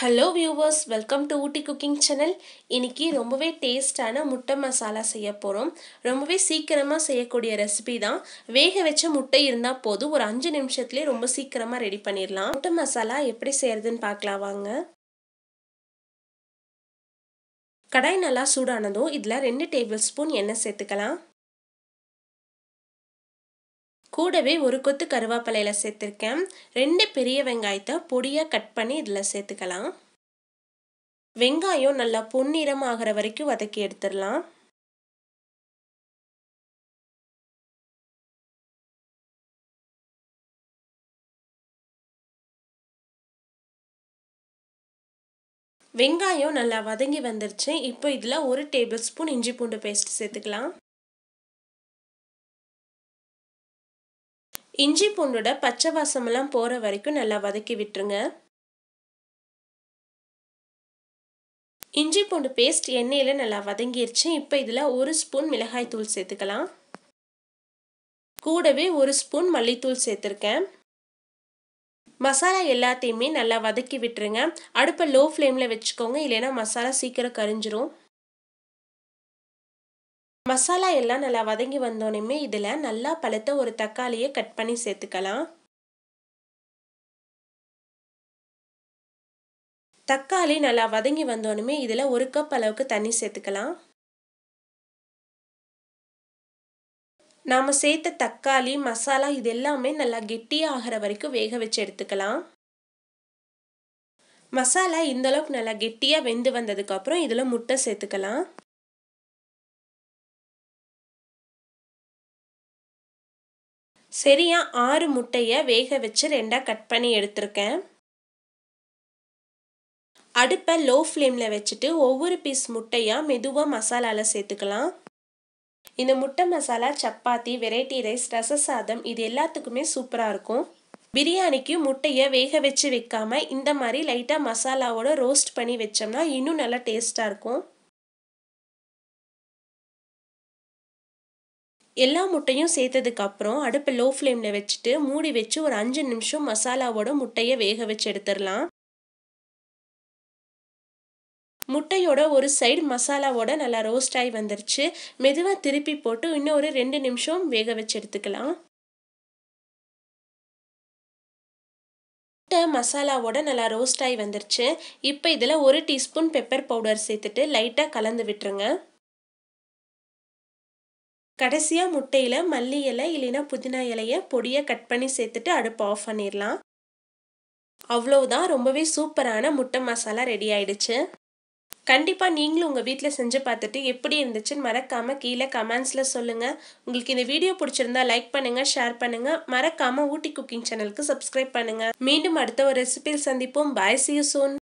hello viewers welcome to Ooty cooking channel இன்றைக்கி ரொம்பவே டேஸ்டான முட்டை மசாலா செய்ய போகிறோம் ரொம்பவே சீக்கிரமாக செய்யக்கூடிய ரெசிபி தான் வேக வச்ச முட்டை இருந்தால் போதும் ஒரு அஞ்சு நிமிஷத்துலேயே ரொம்ப சீக்கிரமாக ரெடி பண்ணிடலாம் முட்டை மசாலா எப்படி செய்கிறதுன்னு பார்க்கலாம் வாங்க கடாய் நல்லா சூடானதும் இதில் ரெண்டு டேபிள் ஸ்பூன் எண்ணெய் சேர்த்துக்கலாம் கூடவே ஒரு கொத்து கருவேப்பிலையில் சேர்த்துருக்கேன் ரெண்டு பெரிய வெங்காயத்தை பொடியாக கட் பண்ணி இதில் சேர்த்துக்கலாம் வெங்காயம் நல்லா பொன்னிறம் ஆகிற வரைக்கும் வதக்கி எடுத்துடலாம் வெங்காயம் நல்லா வதங்கி வந்துருச்சு இப்போ இதில் ஒரு டேபிள் ஸ்பூன் இஞ்சி பூண்டு பேஸ்ட் சேர்த்துக்கலாம் இஞ்சி பூண்டோட பச்சை வாசமெல்லாம் போகிற வரைக்கும் நல்லா வதக்கி விட்டுருங்க இஞ்சி பூண்டு பேஸ்ட் எண்ணெயில் நல்லா வதங்கிருச்சு இப்போ இதில் ஒரு ஸ்பூன் மிளகாய் தூள் சேர்த்துக்கலாம் கூடவே ஒரு ஸ்பூன் மல்லித்தூள் சேர்த்துருக்கேன் மசாலா எல்லாத்தையுமே நல்லா வதக்கி விட்டுருங்க அடுப்பை லோ ஃப்ளேமில் வச்சுக்கோங்க இல்லைன்னா மசாலா சீக்கிரம் கரிஞ்சிரும் மசாலா எல்லாம் நல்லா வதங்கி வந்தோடனே இதில் நல்லா பழுத்த ஒரு தக்காளியை கட் பண்ணி சேர்த்துக்கலாம் தக்காளி நல்லா வதங்கி வந்தோடனே இதில் ஒரு கப் அளவுக்கு தண்ணி சேர்த்துக்கலாம் நாம் சேர்த்த தக்காளி மசாலா இது எல்லாமே நல்லா கெட்டியாக ஆகிற வரைக்கும் வேக வச்சு எடுத்துக்கலாம் மசாலா இந்தளவுக்கு நல்லா கெட்டியாக வெந்து வந்ததுக்கப்புறம் இதில் முட்டை சேர்த்துக்கலாம் சரியா ஆறு முட்டையை வேக வச்சு ரெண்டாக கட் பண்ணி எடுத்திருக்கேன் அடுப்பை லோ ஃப்ளேமில் வச்சுட்டு ஒவ்வொரு பீஸ் முட்டையாக மெதுவாக மசாலாவில் சேர்த்துக்கலாம் இந்த முட்டை மசாலா சப்பாத்தி வெரைட்டி ரைஸ் ரச சாதம் இது எல்லாத்துக்குமே சூப்பராக இருக்கும் பிரியாணிக்கு முட்டையை வேக வச்சு வைக்காமல் இந்த மாதிரி லைட்டாக மசாலாவோட ரோஸ்ட் பண்ணி வச்சோம்னா இன்னும் நல்லா டேஸ்ட்டாக இருக்கும் எல்லா முட்டையும் சேர்த்ததுக்கப்புறம் அடுப்பை லோ ஃப்ளேமில் வச்சுட்டு மூடி வச்சு ஒரு அஞ்சு நிமிஷம் மசாலாவோட முட்டையை வேக வச்சு எடுத்துடலாம் முட்டையோட ஒரு சைடு மசாலாவோட நல்லா ரோஸ்ட் ஆகி வந்துருச்சு மெதுவாக திருப்பி போட்டு இன்னும் ஒரு ரெண்டு நிமிஷம் வேக வச்சு எடுத்துக்கலாம் முட்டை மசாலாவோட நல்லா ரோஸ்ட் ஆகி வந்துருச்சு இப்போ இதில் ஒரு டீஸ்பூன் பெப்பர் பவுடர் சேர்த்துட்டு லைட்டாக கலந்து விட்டுருங்க கடைசியாக முட்டையில் மல்லி இலை இல்லைன்னா புதினா இலையை பொடியை கட் பண்ணி சேர்த்துட்டு அடுப்பை ஆஃப் பண்ணிடலாம் அவ்வளோதான் ரொம்பவே சூப்பரான முட்டை மசாலா ரெடி ஆயிடுச்சு கண்டிப்பாக நீங்களும் உங்கள் வீட்டில் செஞ்சு பார்த்துட்டு எப்படி இருந்துச்சுன்னு மறக்காமல் கீழே கமெண்ட்ஸில் சொல்லுங்கள் உங்களுக்கு இந்த வீடியோ பிடிச்சிருந்தா லைக் பண்ணுங்கள் ஷேர் பண்ணுங்கள் மறக்காமல் ஊட்டி குக்கிங் சேனலுக்கு சப்ஸ்கிரைப் பண்ணுங்கள் மீண்டும் அடுத்த ஒரு ரெசிபியில் சந்திப்போம் பாய் சியூ சூன்